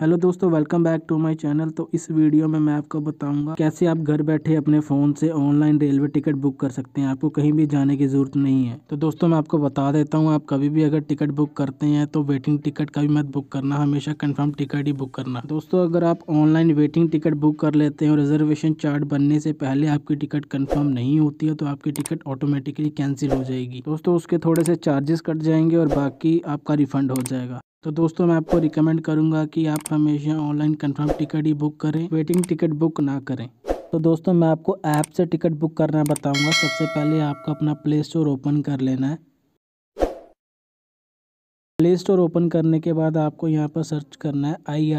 hello दोस्तों welcome back to my channel तो इस वीडियो में मैं आपको बताऊंगा कैसे आप घर बैठे अपने फ़ोन से ऑनलाइन रेलवे टिकट बुक कर सकते हैं आपको कहीं भी जाने की ज़रूरत नहीं है तो दोस्तों मैं आपको बता देता हूं आप कभी भी अगर टिकट बुक करते हैं तो वेटिंग टिकट का भी मत बुक करना हमेशा कन्फर्म टिकट ही बुक करना दोस्तों अगर आप ऑनलाइन वेटिंग टिकट बुक कर लेते हैं और रिजर्वेशन चार्ट बनने से पहले आपकी टिकट कन्फर्म नहीं होती है तो आपकी टिकट ऑटोमेटिकली कैंसिल हो जाएगी दोस्तों उसके थोड़े से चार्जेस कट जाएंगे और बाकी आपका रिफंड हो जाएगा तो दोस्तों मैं आपको रिकमेंड करूंगा कि आप हमेशा ऑनलाइन कंफर्म टिकट ही बुक करें वेटिंग टिकट बुक ना करें तो दोस्तों मैं आपको ऐप से टिकट बुक करना बताऊंगा सबसे पहले आपको अपना प्ले स्टोर ओपन कर लेना है प्ले स्टोर ओपन करने के बाद आपको यहाँ पर सर्च करना है आई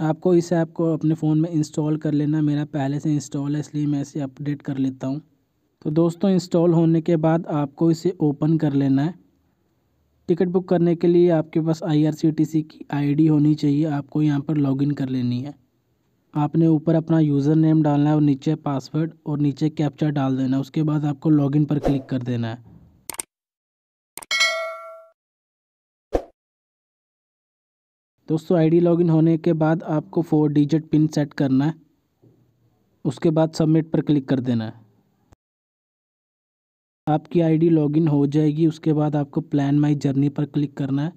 आपको इस ऐप को अपने फ़ोन में इंस्टॉल कर लेना मेरा पहले से इंस्टॉल है इसलिए मैं इसे अपडेट कर लेता हूँ तो दोस्तों इंस्टॉल होने के बाद आपको इसे ओपन कर लेना है टिकट बुक करने के लिए आपके पास आईआरसीटीसी की आईडी होनी चाहिए आपको यहाँ पर लॉगिन कर लेनी है आपने ऊपर अपना यूज़र नेम डालना है और नीचे पासवर्ड और नीचे कैप्चा डाल देना है उसके बाद आपको लॉगिन पर क्लिक कर देना है दोस्तों आईडी लॉगिन होने के बाद आपको फोर डिजिट पिन सेट करना है उसके बाद सबमिट पर क्लिक कर देना है आपकी आईडी लॉगिन हो जाएगी उसके बाद आपको प्लान माई जर्नी पर क्लिक करना है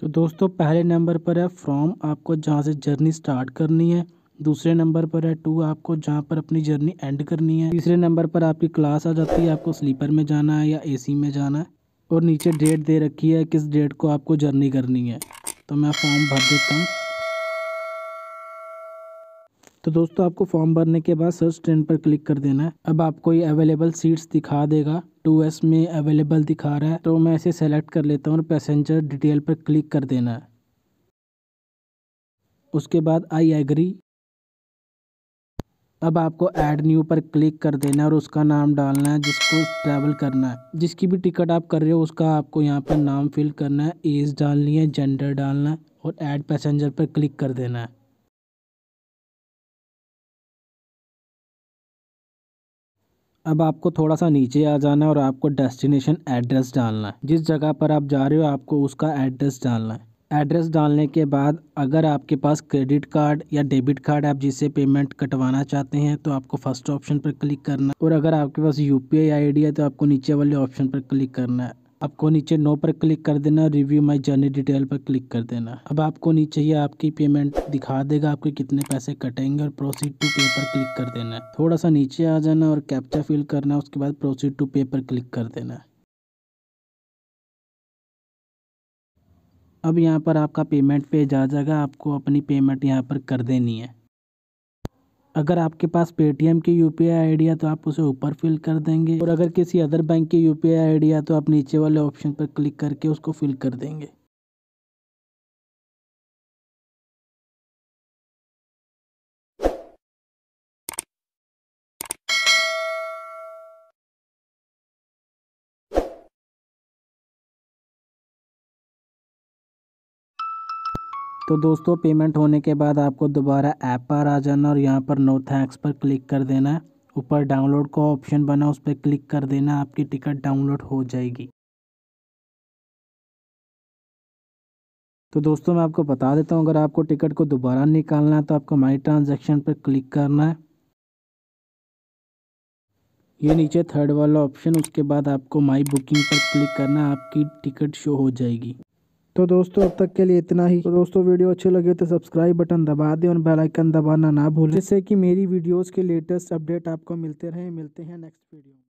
तो दोस्तों पहले नंबर पर है फ्रॉम आपको जहाँ से जर्नी स्टार्ट करनी है दूसरे नंबर पर है टू आपको जहाँ पर अपनी जर्नी एंड करनी है तीसरे नंबर पर आपकी क्लास आ जाती है आपको स्लीपर में जाना है या एसी में जाना है और नीचे डेट दे रखी है किस डेट को आपको जर्नी करनी है तो मैं फॉर्म भर देता हूँ तो दोस्तों आपको फॉर्म भरने के बाद सर्च ट्रेंड पर क्लिक कर देना है अब आपको ये अवेलेबल सीट्स दिखा देगा टू एस में अवेलेबल दिखा रहा है तो मैं इसे सेलेक्ट कर लेता हूँ और पैसेंजर डिटेल पर क्लिक कर देना है उसके बाद आई एग्री अब आपको ऐड न्यू पर क्लिक कर देना है और उसका नाम डालना है जिसको ट्रैवल करना है जिसकी भी टिकट आप कर रहे हो उसका आपको यहाँ पर नाम फिल करना है एज डालनी है जेंडर डालना है और ऐड पैसेंजर पर क्लिक कर देना है अब आपको थोड़ा सा नीचे आ जाना है और आपको डेस्टिनेशन एड्रेस डालना है जिस जगह पर आप जा रहे हो आपको उसका एड्रेस डालना है एड्रेस डालने के बाद अगर आपके पास क्रेडिट कार्ड या डेबिट कार्ड आप जिससे पेमेंट कटवाना चाहते हैं तो आपको फर्स्ट ऑप्शन पर क्लिक करना है और अगर आपके पास यू पी है तो आपको नीचे वाले ऑप्शन पर क्लिक करना है आपको नीचे नो पर क्लिक कर देना रिव्यू माई जर्नी डिटेल पर क्लिक कर देना अब आपको नीचे ये आपकी पेमेंट दिखा देगा आपके कितने पैसे कटेंगे और प्रोसीड टू पे पर क्लिक कर देना थोड़ा सा नीचे आ जाना और कैप्चा फिल करना उसके बाद प्रोसीड टू पे पर क्लिक कर देना अब यहाँ पर आपका पेमेंट पेज आ जाएगा आपको अपनी पेमेंट यहाँ पर कर देनी है अगर आपके पास पेटीएम की आई आईडी है तो आप उसे ऊपर फिल कर देंगे और अगर किसी अदर बैंक की आई आईडी है तो आप नीचे वाले ऑप्शन पर क्लिक करके उसको फिल कर देंगे तो दोस्तों पेमेंट होने के बाद आपको दोबारा ऐप पर आ जाना और यहाँ पर नो थैंक्स पर क्लिक कर देना है ऊपर डाउनलोड का ऑप्शन बना उस पर क्लिक कर देना आपकी टिकट डाउनलोड हो जाएगी तो दोस्तों मैं आपको बता देता हूँ अगर आपको टिकट को दोबारा निकालना है तो आपको माई ट्रांजेक्शन पर क्लिक करना है ये नीचे थर्ड वाला ऑप्शन उसके बाद आपको माई बुकिंग पर क्लिक करना आपकी टिकट शो हो जाएगी तो दोस्तों अब तक के लिए इतना ही तो दोस्तों वीडियो अच्छे लगे तो सब्सक्राइब बटन दबा दें और बेल आइकन दबाना ना भूलें जिससे कि मेरी वीडियोस के लेटेस्ट अपडेट आपको मिलते रहे मिलते हैं नेक्स्ट वीडियो